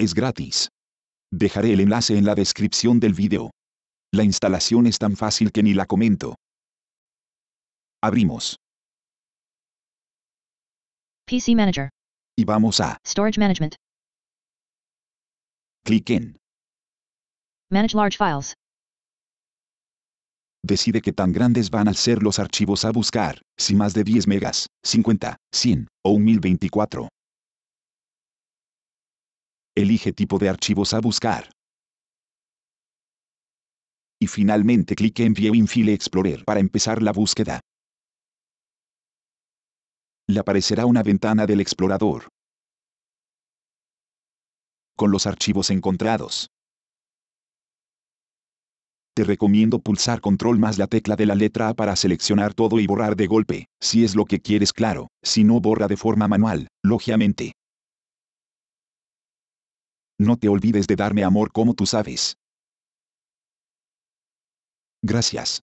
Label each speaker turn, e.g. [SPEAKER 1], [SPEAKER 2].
[SPEAKER 1] Es gratis. Dejaré el enlace en la descripción del video. La instalación es tan fácil que ni la comento. Abrimos.
[SPEAKER 2] PC Manager.
[SPEAKER 1] Y vamos a
[SPEAKER 2] Storage Management. Clic en Manage Large Files.
[SPEAKER 1] Decide qué tan grandes van a ser los archivos a buscar, si más de 10 megas, 50, 100 o 1024 tipo de archivos a buscar. Y finalmente clic en View in Explorer para empezar la búsqueda. Le aparecerá una ventana del explorador. Con los archivos encontrados. Te recomiendo pulsar control más la tecla de la letra A para seleccionar todo y borrar de golpe, si es lo que quieres claro, si no borra de forma manual, lógicamente. No te olvides de darme amor como tú sabes. Gracias.